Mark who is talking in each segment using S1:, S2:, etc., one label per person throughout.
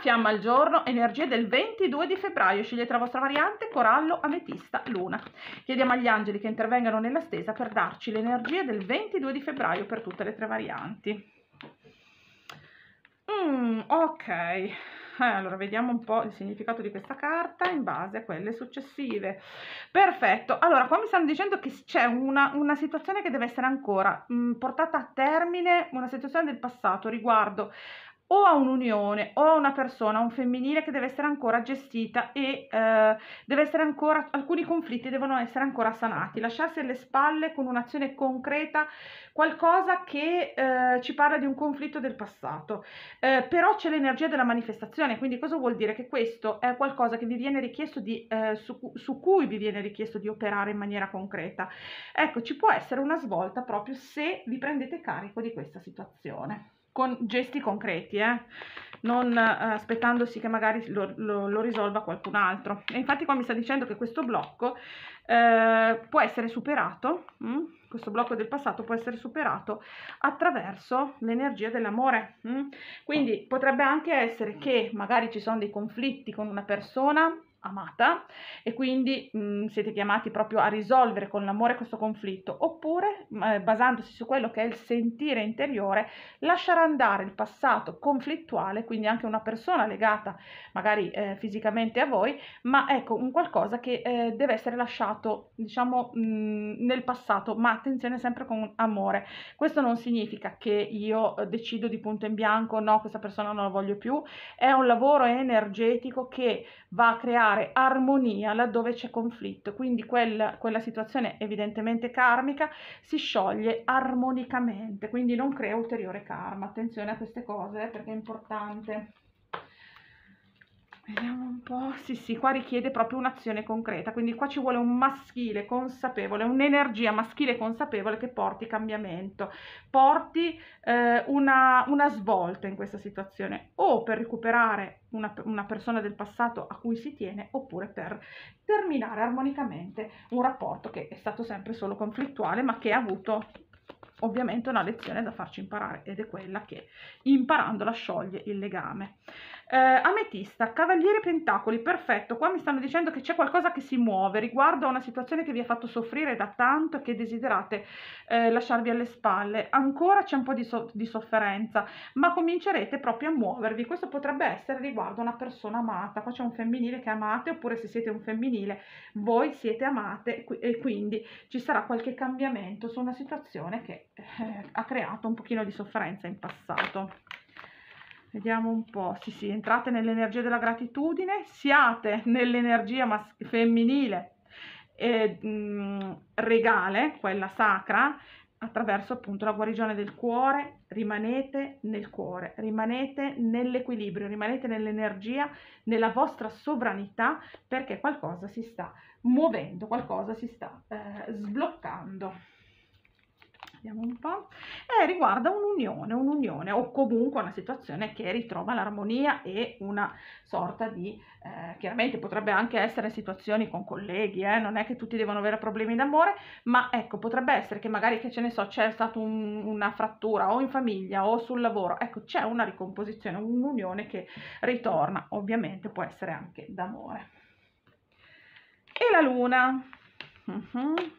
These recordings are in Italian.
S1: fiamma al giorno, energie del 22 di febbraio, scegliete la vostra variante, corallo, ametista, luna. Chiediamo agli angeli che intervengano nella stesa per darci le energie del 22 di febbraio per tutte le tre varianti. Mm, ok, eh, allora vediamo un po' il significato di questa carta in base a quelle successive. Perfetto, allora qua mi stanno dicendo che c'è una, una, situazione che deve essere ancora mh, mm, portata a termine, una situazione del passato riguardo o a un'unione o a una persona, a un femminile che deve essere ancora gestita e eh, deve essere ancora, alcuni conflitti devono essere ancora sanati. Lasciarsi alle spalle con un'azione concreta qualcosa che eh, ci parla di un conflitto del passato. Eh, però c'è l'energia della manifestazione, quindi cosa vuol dire? Che questo è qualcosa che vi viene richiesto di, eh, su, su cui vi viene richiesto di operare in maniera concreta. Ecco, ci può essere una svolta proprio se vi prendete carico di questa situazione con gesti concreti, eh? non eh, aspettandosi che magari lo, lo, lo, risolva qualcun altro. E infatti qua mi sta dicendo che questo blocco eh, può essere superato, mh? Mm? questo blocco del passato può essere superato attraverso l'energia dell'amore. Mm? Quindi potrebbe anche essere che magari ci sono dei conflitti con una persona amata e quindi mh, mhmm, siete chiamati proprio a risolvere con l'amore questo conflitto oppure mhmm, eh, basandosi su quello che è il sentire interiore lasciare andare il passato conflittuale quindi anche una persona legata magari eh, fisicamente a voi ma ecco un qualcosa che eh, deve essere lasciato diciamo mh, mhmm, nel passato ma attenzione sempre con amore questo non significa che io eh, decido di punto in bianco no questa persona non la voglio più è un lavoro energetico che va a creare portare armonia laddove c'è conflitto, quindi quella, quella situazione evidentemente karmica si scioglie armonicamente, quindi non crea ulteriore karma. Attenzione a queste cose eh, perché è importante po', oh, sì sì, qua richiede proprio un'azione concreta, quindi qua ci vuole un maschile consapevole, un'energia maschile consapevole che porti cambiamento, porti eh, una, una, svolta in questa situazione, o per recuperare una, una persona del passato a cui si tiene, oppure per terminare armonicamente un rapporto che è stato sempre solo conflittuale, ma che ha avuto ovviamente una lezione da farci imparare ed è quella che imparandola scioglie il legame. Eh, ametista, cavaliere pentacoli, perfetto, qua mi stanno dicendo che c'è qualcosa che si muove riguardo a una situazione che vi ha fatto soffrire da tanto e che desiderate eh, lasciarvi alle spalle, ancora c'è un po' di, so di sofferenza, ma comincerete proprio a muovervi, questo potrebbe essere riguardo a una persona amata, qua c'è un femminile che amate oppure se siete un femminile voi siete amate e quindi ci sarà qualche cambiamento su una situazione che eh, ha creato un pochino di sofferenza in passato. Vediamo un po', sì sì, entrate nell'energia della gratitudine, siate nell'energia femminile e mh, mm, regale, quella sacra, attraverso appunto la guarigione del cuore, rimanete nel cuore, rimanete nell'equilibrio, rimanete nell'energia, nella vostra sovranità, perché qualcosa si sta muovendo, qualcosa si sta eh, sbloccando vediamo un po', eh, riguarda un'unione, un'unione o comunque una situazione che ritrova l'armonia e una sorta di, eh, chiaramente potrebbe anche essere situazioni con colleghi, eh, non è che tutti devono avere problemi d'amore, ma ecco, potrebbe essere che magari, che ce ne so, c'è stata un, una frattura o in famiglia o sul lavoro, ecco, c'è una ricomposizione, un'unione che ritorna, ovviamente può essere anche d'amore. E la luna? Uh mhm. -huh.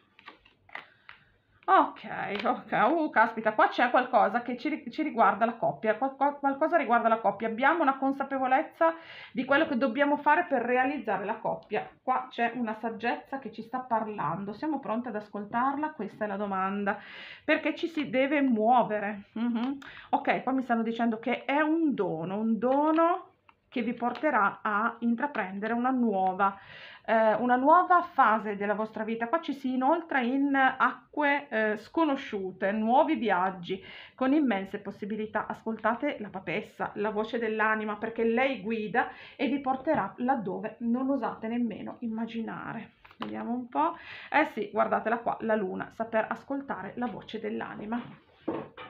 S1: Ok, ok, uh, caspita, qua c'è qualcosa che ci, ci, riguarda la coppia, qual qualcosa riguarda la coppia, abbiamo una consapevolezza di quello che dobbiamo fare per realizzare la coppia, qua c'è una saggezza che ci sta parlando, siamo pronti ad ascoltarla? Questa è la domanda, perché ci si deve muovere. Uh mhm. -huh. Ok, qua mi stanno dicendo che è un dono, un dono che vi porterà a intraprendere una nuova, eh, una nuova fase della vostra vita. Qua ci si inoltra in acque eh, sconosciute, nuovi viaggi con immense possibilità. Ascoltate la papessa, la voce dell'anima, perché lei guida e vi porterà laddove non osate nemmeno immaginare. Vediamo un po'. Eh sì, guardatela qua, la luna, saper ascoltare la voce dell'anima.